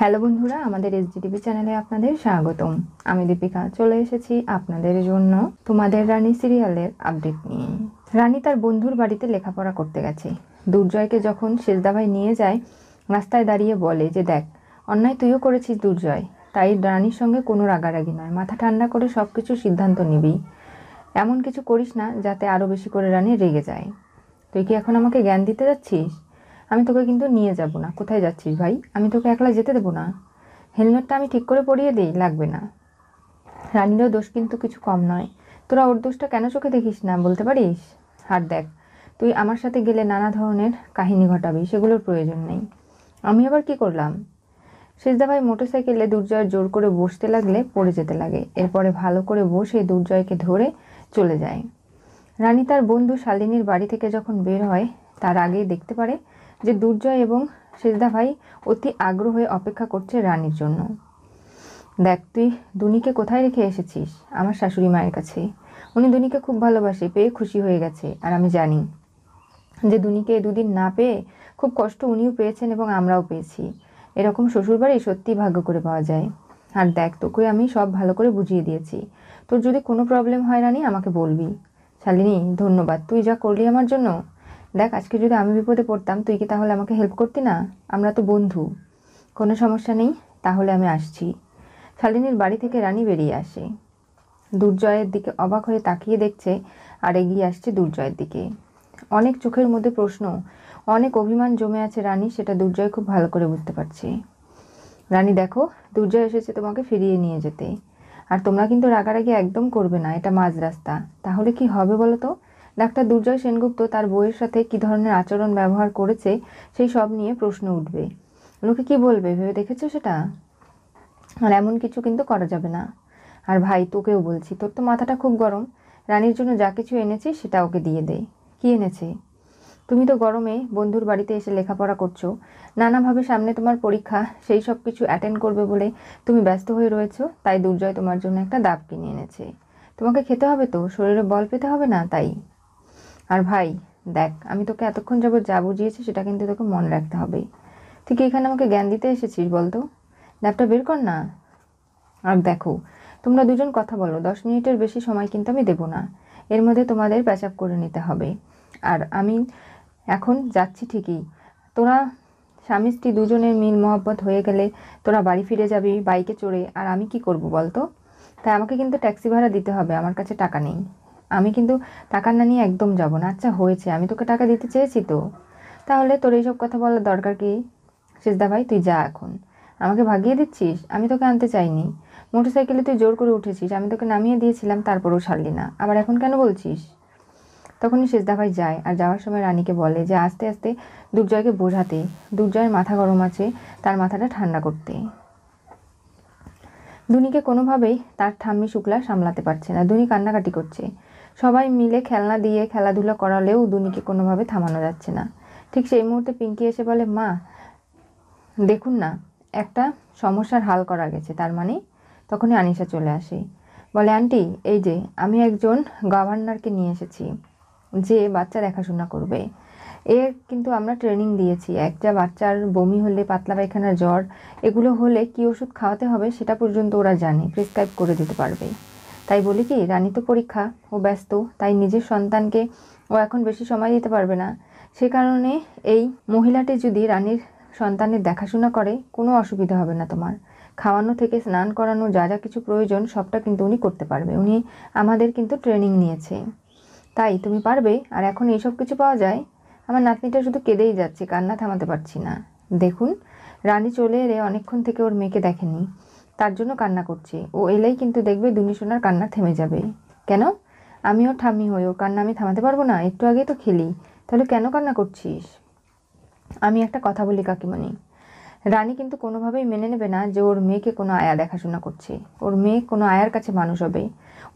hello বন্ধুরা আমাদের এসজিটিভি চ্যানেলে আপনাদের স্বাগতম আমি দীপিকা চলে এসেছি আপনাদের জন্য তোমাদের রানী সিরিয়ালের আপডেট নিয়ে রানী তার বন্ধুর বাড়িতে লেখাপড়া করতে গেছে দুর্জয়কে যখন শেষদাবাই নিয়ে যায় রাস্তায় দাঁড়িয়ে বলে যে দেখ অন্যায় তুইও করেছিস দুর্জয় তাই রানীর সঙ্গে কোনো রাগারাগি নয় মাথা ঠান্ডা করে সব কিছু সিদ্ধান্ত নিবি এমন কিছু করিস না যাতে আরও বেশি করে রানী রেগে যায় তুই কি এখন আমাকে জ্ঞান দিতে যাচ্ছিস আমি তোকে কিন্তু নিয়ে যাব না কোথায় যাচ্ছিস ভাই আমি তোকে একলা যেতে দেবো না হেলমেটটা আমি ঠিক করে পরিয়ে দিই লাগবে না রানীরও দোষ কিন্তু কিছু কম নয় তোরা ওর দোষটা কেন চোখে দেখিস না বলতে পারিস আর দেখ তুই আমার সাথে গেলে নানা ধরনের কাহিনী ঘটাবি সেগুলোর প্রয়োজন নেই আমি আবার কি করলাম সেজদা ভাই মোটরসাইকেলে দুর্জয় জোর করে বসতে লাগলে পড়ে যেতে লাগে এরপরে ভালো করে বসে দুর্জয়কে ধরে চলে যায় রানী তার বন্ধু শালিনীর বাড়ি থেকে যখন বের হয় তার আগে দেখতে পারে যে দুর্জয় এবং সেজদা ভাই অতি হয়ে অপেক্ষা করছে রানীর জন্য দেখ তুই দুনিকে কোথায় রেখে এসেছিস আমার শাশুড়ি মায়ের কাছে উনি দুনিকে খুব ভালোবাসে পেয়ে খুশি হয়ে গেছে আর আমি জানি যে দুনিকে দুদিন না পেয়ে খুব কষ্ট উনিও পেয়েছেন এবং আমরাও পেয়েছি এরকম শ্বশুরবাড়ি সত্যি ভাগ্য করে পাওয়া যায় আর দেখ তোকে আমি সব ভালো করে বুঝিয়ে দিয়েছি তোর যদি কোনো প্রবলেম হয় রানি আমাকে বলবি শালিনী ধন্যবাদ তুই যা করলি আমার জন্য দেখ আজকে যদি আমি বিপদে পড়তাম তুই কি তাহলে আমাকে হেল্প করতি না আমরা তো বন্ধু কোনো সমস্যা নেই তাহলে আমি আসছি শালিনীর বাড়ি থেকে রানী বেরিয়ে আসে দুর্জয়ের দিকে অবাক হয়ে তাকিয়ে দেখছে আর এগিয়ে আসছে দুর্জয়ের দিকে অনেক চোখের মধ্যে প্রশ্ন অনেক অভিমান জমে আছে রানী সেটা দুর্জয় খুব ভালো করে বুঝতে পারছে রানী দেখো দুর্জয় এসেছে তোমাকে ফিরিয়ে নিয়ে যেতে আর তোমরা কিন্তু রাগারাগি একদম করবে না এটা মাঝ রাস্তা তাহলে কি হবে বলো তো ডাক্তার দুর্জয় সেনগুপ্ত তার বইয়ের সাথে কী ধরনের আচরণ ব্যবহার করেছে সেই সব নিয়ে প্রশ্ন উঠবে লোকে কি বলবে ভেবে দেখেছো সেটা আর এমন কিছু কিন্তু করা যাবে না আর ভাই তোকেও বলছি তোর তো মাথাটা খুব গরম রানীর জন্য যা কিছু এনেছি সেটা ওকে দিয়ে দে কী এনেছে তুমি তো গরমে বন্ধুর বাড়িতে এসে লেখাপড়া করছো নানাভাবে সামনে তোমার পরীক্ষা সেই সব কিছু অ্যাটেন্ড করবে বলে তুমি ব্যস্ত হয়ে রয়েছো তাই দুর্জয় তোমার জন্য একটা দাব কিনে এনেছে তোমাকে খেতে হবে তো শরীরে বল পেতে হবে না তাই আর ভাই দেখ আমি তোকে এতক্ষণ যাবো যা বুঝিয়েছি সেটা কিন্তু তোকে মনে রাখতে হবে তুই কি এখানে আমাকে জ্ঞান দিতে এসেছিস বলতো ল্যাপটা বের কর না আর দেখো তোমরা দুজন কথা বলো দশ মিনিটের বেশি সময় কিন্তু আমি দেবো না এর মধ্যে তোমাদের প্যাচ আপ করে নিতে হবে আর আমি এখন যাচ্ছি ঠিকই তোরা স্বামী স্ত্রী দুজনের মিল মহব্বত হয়ে গেলে তোরা বাড়ি ফিরে যাবি বাইকে চড়ে আর আমি কি করব বলতো তাই আমাকে কিন্তু ট্যাক্সি ভাড়া দিতে হবে আমার কাছে টাকা নেই আমি কিন্তু টাকা না নিয়ে একদম যাব না আচ্ছা হয়েছে আমি তোকে টাকা দিতে চেয়েছি তো তাহলে তোর এইসব কথা বলার দরকার কি সিজদা ভাই তুই যা এখন আমাকে ভাগিয়ে দিচ্ছিস আমি তোকে আনতে চাইনি মোটরসাইকেলে তুই জোর করে উঠেছিস আমি তোকে নামিয়ে দিয়েছিলাম তারপরেও ছাড়লি না আবার এখন কেন বলছিস তখনই সিজদা ভাই যায় আর যাওয়ার সময় রানীকে বলে যে আস্তে আস্তে দুর্জয়কে বোঝাতে দুর্জয়ের মাথা গরম আছে তার মাথাটা ঠান্ডা করতে দুনিকে কোনোভাবেই তার ঠাম্মি শুক্লা সামলাতে পারছে না দুনি কান্নাকাটি করছে সবাই মিলে খেলনা দিয়ে খেলাধুলা করালেও দুনিকে কোনোভাবে থামানো যাচ্ছে না ঠিক সেই মুহূর্তে পিঙ্কি এসে বলে মা দেখুন না একটা সমস্যার হাল করা গেছে তার মানে তখনই আনিশা চলে আসে বলে আন্টি এই যে আমি একজন গভর্নরকে নিয়ে এসেছি যে বাচ্চা দেখাশোনা করবে এর কিন্তু আমরা ট্রেনিং দিয়েছি একটা বাচ্চার বমি হলে পাতলা পায়খানা জ্বর এগুলো হলে কী ওষুধ খাওয়াতে হবে সেটা পর্যন্ত ওরা জানে প্রেসক্রাইব করে দিতে পারবে তাই বলি কি রানী তো পরীক্ষা ও ব্যস্ত তাই নিজের সন্তানকে ও এখন বেশি সময় দিতে পারবে না সে কারণে এই মহিলাটি যদি রানীর সন্তানের দেখাশোনা করে কোনো অসুবিধা হবে না তোমার খাওয়ানো থেকে স্নান করানো যা যা কিছু প্রয়োজন সবটা কিন্তু উনি করতে পারবে উনি আমাদের কিন্তু ট্রেনিং নিয়েছে তাই তুমি পারবে আর এখন এইসব কিছু পাওয়া যায় আমার নাতনিটা শুধু কেঁদেই যাচ্ছে কান্না থামাতে পারছি না দেখুন রানী চলে এলে অনেকক্ষণ থেকে ওর মেয়েকে দেখেনি তার জন্য কান্না করছি ও এলেই কিন্তু দেখবে দুনি সোনার কান্না থেমে যাবে কেন আমিও ঠামি হই ওর কান্না আমি থামাতে পারবো না একটু আগেই তো খেলি তাহলে কেন কান্না করছিস আমি একটা কথা বলি কাকিমণি রানী কিন্তু কোনোভাবেই মেনে নেবে না যে ওর মেয়েকে কোনো আয়া দেখাশোনা করছে ওর মেয়ে কোনো আয়ার কাছে মানুষ হবে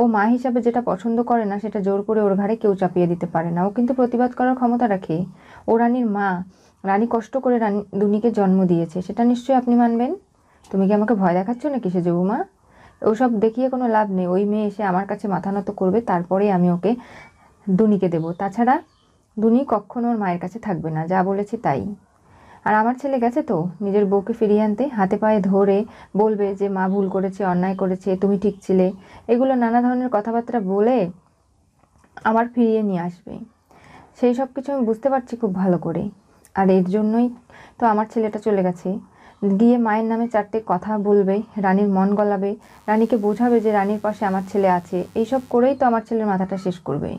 ও মা হিসাবে যেটা পছন্দ করে না সেটা জোর করে ওর ঘাড়ে কেউ চাপিয়ে দিতে পারে না ও কিন্তু প্রতিবাদ করার ক্ষমতা রাখে ও রানীর মা রানী কষ্ট করে রানী দুনিকে জন্ম দিয়েছে সেটা নিশ্চয়ই আপনি মানবেন তুমি কি আমাকে ভয় দেখাচ্ছ নাকি সেজে বৌমা ওসব দেখিয়ে কোনো লাভ নেই ওই মেয়ে এসে আমার কাছে মাথা নত করবে তারপরে আমি ওকে দুনিকে দেব তাছাড়া দুনি কখনো ওর মায়ের কাছে থাকবে না যা বলেছি তাই আর আমার ছেলে গেছে তো নিজের বউকে ফিরিয়ে আনতে হাতে পায়ে ধরে বলবে যে মা ভুল করেছে অন্যায় করেছে তুমি ঠিক ছিলে এগুলো নানা ধরনের কথাবার্তা বলে আমার ফিরিয়ে নিয়ে আসবে সেই সব কিছু আমি বুঝতে পারছি খুব ভালো করে আর এর জন্যই তো আমার ছেলেটা চলে গেছে দিয়ে মায়ের নামে চারটে কথা বলবে রানীর মন গলাবে রানীকে বোঝাবে যে রানীর পাশে আমার ছেলে আছে এইসব করেই তো আমার ছেলের মাথাটা শেষ করবে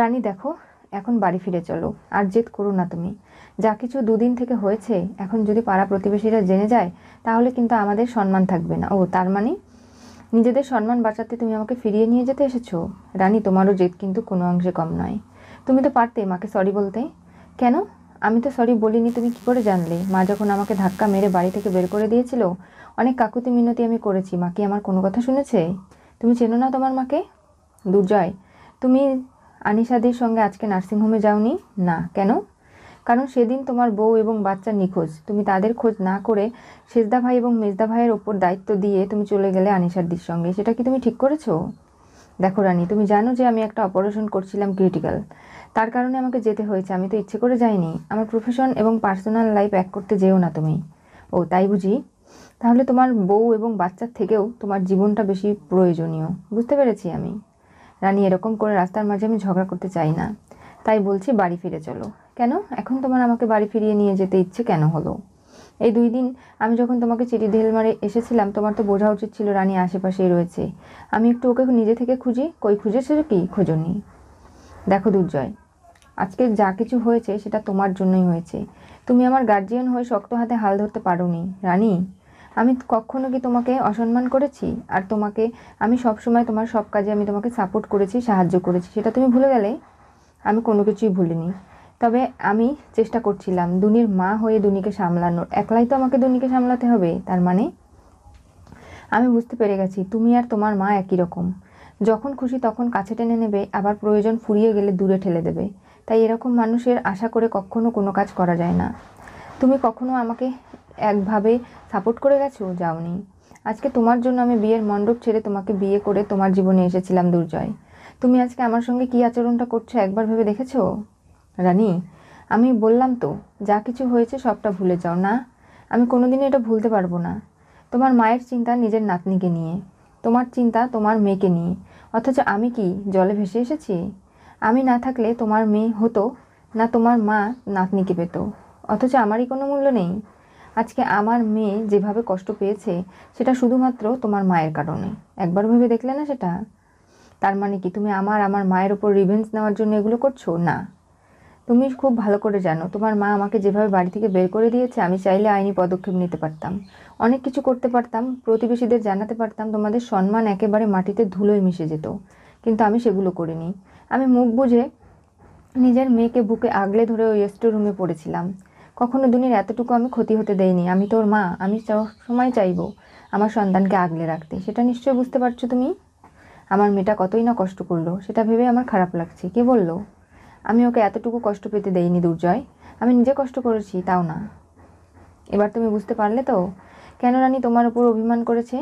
রানী দেখো এখন বাড়ি ফিরে চলো আর জেদ করো না তুমি যা কিছু দুদিন থেকে হয়েছে এখন যদি পাড়া প্রতিবেশীরা জেনে যায় তাহলে কিন্তু আমাদের সম্মান থাকবে না ও তার মানে নিজেদের সম্মান বাঁচাতে তুমি আমাকে ফিরিয়ে নিয়ে যেতে এসেছো রানী তোমারও জেদ কিন্তু কোনো অংশে কম নয় তুমি তো পারতে মাকে সরি বলতে কেন আমি তো সরি বলিনি তুমি কি করে জানলে মা যখন আমাকে ধাক্কা মেরে বাড়ি থেকে বের করে দিয়েছিল অনেক কাকুতি মিনতি আমি করেছি মা কি আমার কোনো কথা শুনেছে তুমি চেনো না তোমার মাকে দুর্জয় তুমি আনিসাদির সঙ্গে আজকে নার্সিংহোমে যাওনি না কেন কারণ সেদিন তোমার বউ এবং বাচ্চা নিখোঁজ তুমি তাদের খোঁজ না করে সেজদা ভাই এবং মেজদা ভাইয়ের ওপর দায়িত্ব দিয়ে তুমি চলে গেলে আনিসাদির সঙ্গে সেটা কি তুমি ঠিক করেছো দেখো রানী তুমি জানো যে আমি একটা অপারেশন করছিলাম ক্রিটিক্যাল তার কারণে আমাকে যেতে হয়েছে আমি তো ইচ্ছে করে যাইনি আমার প্রফেশন এবং পার্সোনাল লাইফ এক করতে যেও না তুমি ও তাই বুঝি তাহলে তোমার বউ এবং বাচ্চার থেকেও তোমার জীবনটা বেশি প্রয়োজনীয় বুঝতে পেরেছি আমি রানী এরকম করে রাস্তার মাঝে আমি ঝগড়া করতে চাই না তাই বলছি বাড়ি ফিরে চলো কেন এখন তোমার আমাকে বাড়ি ফিরিয়ে নিয়ে যেতে ইচ্ছে কেন হলো এই দুই দিন আমি যখন তোমাকে চিঠি ঢেল মারে এসেছিলাম তোমার তো বোঝা উচিত ছিল রানী আশেপাশেই রয়েছে আমি একটু ওকে নিজে থেকে খুঁজি কই খুঁজেছো কি খোঁজনি দেখো দুর্জয় আজকে যা কিছু হয়েছে সেটা তোমার জন্যই হয়েছে তুমি আমার গার্জিয়ান হয়ে শক্ত হাতে হাল ধরতে পারোনি রানী আমি কখনো কি তোমাকে অসম্মান করেছি আর তোমাকে আমি সবসময় তোমার সব কাজে আমি তোমাকে সাপোর্ট করেছি সাহায্য করেছি সেটা তুমি ভুলে গেলে আমি কোনো কিছুই ভুলিনি তবে আমি চেষ্টা করছিলাম দুনির মা হয়ে দুনিকে সামলানোর একলাই তো আমাকে দুনিকে সামলাতে হবে তার মানে আমি বুঝতে পেরে গেছি তুমি আর তোমার মা একই রকম যখন খুশি তখন কাছে টেনে নেবে আবার প্রয়োজন ফুরিয়ে গেলে দূরে ঠেলে দেবে তাই এরকম মানুষের আশা করে কখনো কোনো কাজ করা যায় না তুমি কখনো আমাকে একভাবে সাপোর্ট করে গেছো যাওনি আজকে তোমার জন্য আমি বিয়ের মণ্ডপ ছেড়ে তোমাকে বিয়ে করে তোমার জীবনে এসেছিলাম দুর্জয় তুমি আজকে আমার সঙ্গে কী আচরণটা করছো একবার ভেবে দেখেছো রানী আমি বললাম তো যা কিছু হয়েছে সবটা ভুলে যাও না আমি কোনোদিনই এটা ভুলতে পারবো না তোমার মায়ের চিন্তা নিজের নাতনিকে নিয়ে তোমার চিন্তা তোমার মেয়েকে নিয়ে অথচ আমি কি জলে ভেসে এসেছি আমি না থাকলে তোমার মেয়ে হতো না তোমার মা নাতনিকে পেত অথচ আমারই কোনো মূল্য নেই আজকে আমার মেয়ে যেভাবে কষ্ট পেয়েছে সেটা শুধুমাত্র তোমার মায়ের কারণে একবার ভেবে দেখলে না সেটা তার মানে কি তুমি আমার আমার মায়ের ওপর রিভেন্স নেওয়ার জন্য এগুলো করছো না তুমি খুব ভালো করে জানো তোমার মা আমাকে যেভাবে বাড়ি থেকে বের করে দিয়েছে আমি চাইলে আইনি পদক্ষেপ নিতে পারতাম অনেক কিছু করতে পারতাম প্রতিবেশীদের জানাতে পারতাম তোমাদের সম্মান একেবারে মাটিতে ধুলোয় মিশে যেত কিন্তু আমি সেগুলো করিনি আমি মুখ বুঝে নিজের মেয়েকে বুকে আগলে ধরে ওই স্টোর রুমে পড়েছিলাম কখনো দিনের এতটুকু আমি ক্ষতি হতে দেইনি আমি তোর মা আমি সময় চাইব আমার সন্তানকে আগলে রাখতে সেটা নিশ্চয়ই বুঝতে পারছো তুমি আমার মেয়েটা কতই না কষ্ট করলো সেটা ভেবে আমার খারাপ লাগছে কে বললো আমি ওকে এতটুকু কষ্ট পেতে দেইনি দুর্জয় আমি নিজে কষ্ট করেছি তাও না এবার তুমি বুঝতে পারলে তো কেন রানী তোমার উপর অভিমান করেছে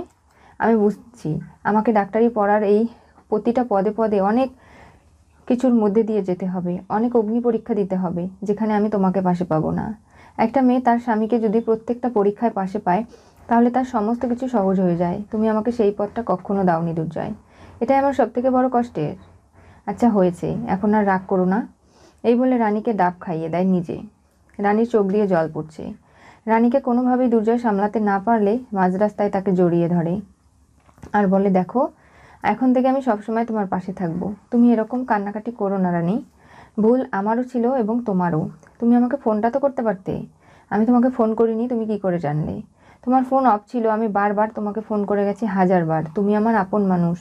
আমি বুঝছি আমাকে ডাক্তারি পড়ার এই প্রতিটা পদে পদে অনেক কিছুর মধ্যে দিয়ে যেতে হবে অনেক অগ্নি পরীক্ষা দিতে হবে যেখানে আমি তোমাকে পাশে পাবো না একটা মেয়ে তার স্বামীকে যদি প্রত্যেকটা পরীক্ষায় পাশে পায় তাহলে তার সমস্ত কিছু সহজ হয়ে যায় তুমি আমাকে সেই পথটা কখনও দাওনি দুর্জয় এটাই আমার সবথেকে বড় কষ্টের আচ্ছা হয়েছে এখন আর রাগ করো না এই বলে রানীকে ডাব খাইয়ে দেয় নিজে রানীর চোখ দিয়ে জল পড়ছে রানীকে কোনোভাবেই দুর্জয় সামলাতে না পারলে মাঝ রাস্তায় তাকে জড়িয়ে ধরে আর বলে দেখো এখন থেকে আমি সবসময় তোমার পাশে থাকবো তুমি এরকম কান্নাকাটি করো না রানী ভুল আমারও ছিল এবং তোমারও তুমি আমাকে ফোনটা তো করতে পারতে আমি তোমাকে ফোন করিনি তুমি কি করে জানলে তোমার ফোন অফ ছিল আমি বারবার তোমাকে ফোন করে গেছি হাজারবার তুমি আমার আপন মানুষ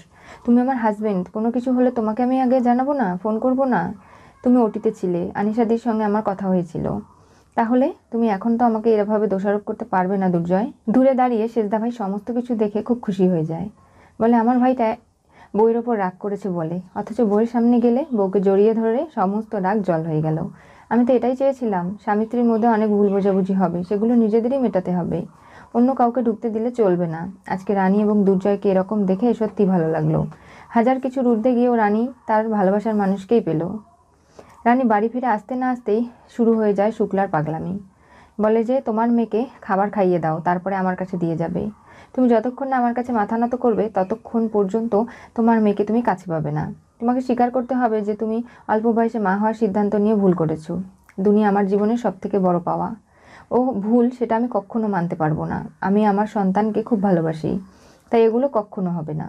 তুমি আমার হাজব্যান্ড কোনো কিছু হলে তোমাকে আমি আগে জানাবো না ফোন করব না তুমি ওটিতে ছিলে আনিসাদির সঙ্গে আমার কথা হয়েছিল তাহলে তুমি এখন তো আমাকে এভাবে দোষারোপ করতে পারবে না দুর্জয় দূরে দাঁড়িয়ে শেষদা ভাই সমস্ত কিছু দেখে খুব খুশি হয়ে যায় বলে আমার ভাইটা বইয়ের ওপর রাগ করেছে বলে অথচ বইয়ের সামনে গেলে বউকে জড়িয়ে ধরে সমস্ত রাগ জল হয়ে গেল আমি তো এটাই চেয়েছিলাম স্বামী স্ত্রীর মধ্যে অনেক ভুল বোঝাবুঝি হবে সেগুলো নিজেদেরই মেটাতে হবে অন্য কাউকে ঢুকতে দিলে চলবে না আজকে রানী এবং দুর্জয়কে এরকম দেখে সত্যি ভালো লাগলো হাজার কিছু রুদ্ধে গিয়েও রানী তার ভালোবাসার মানুষকেই পেল রানী বাড়ি ফিরে আসতে না আসতেই শুরু হয়ে যায় শুক্লার পাগলামি বলে যে তোমার মেয়েকে খাবার খাইয়ে দাও তারপরে আমার কাছে দিয়ে যাবে তুমি যতক্ষণ না আমার কাছে মাথা নত করবে ততক্ষণ পর্যন্ত তোমার মেয়েকে তুমি কাছে পাবে না তোমাকে স্বীকার করতে হবে যে তুমি অল্প বয়সে মা হওয়ার সিদ্ধান্ত নিয়ে ভুল করেছো দুনিয়া আমার জীবনের সবথেকে বড় পাওয়া ও ভুল সেটা আমি কখনো মানতে পারবো না আমি আমার সন্তানকে খুব ভালোবাসি তাই এগুলো কখনো হবে না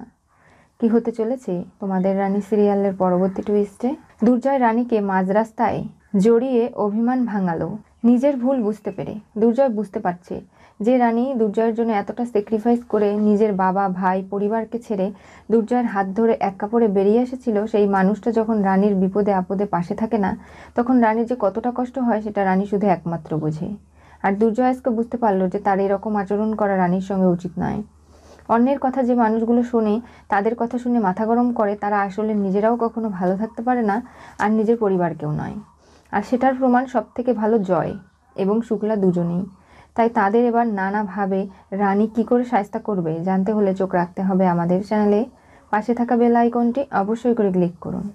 কি হতে চলেছে তোমাদের রানী সিরিয়ালের পরবর্তী টুইস্টে দুর্জয় রানীকে মাঝ রাস্তায় জড়িয়ে অভিমান ভাঙালো নিজের ভুল বুঝতে পেরে দুর্জয় বুঝতে পারছে যে রানী দুর্জয়ের জন্য এতটা স্যাক্রিফাইস করে নিজের বাবা ভাই পরিবারকে ছেড়ে দুর্জয়ের হাত ধরে এক কাপড়ে বেরিয়ে এসেছিল সেই মানুষটা যখন রানীর বিপদে আপদে পাশে থাকে না তখন রানীর যে কতটা কষ্ট হয় সেটা রানী শুধু একমাত্র বোঝে আর দুর্জয় আজকে বুঝতে পারলো যে তার এরকম আচরণ করা রানীর সঙ্গে উচিত নয় অন্যের কথা যে মানুষগুলো শোনে তাদের কথা শুনে মাথা গরম করে তারা আসলে নিজেরাও কখনো ভালো থাকতে পারে না আর নিজের পরিবারকেও নয় আর সেটার প্রমাণ সবথেকে ভালো জয় এবং শুক্লা দুজনেই তাই তাদের এবার নানাভাবে রানী কি করে সাহস্তা করবে জানতে হলে চোখ রাখতে হবে আমাদের চ্যানেলে পাশে থাকা বেল আইকনটি অবশ্যই করে ক্লিক করুন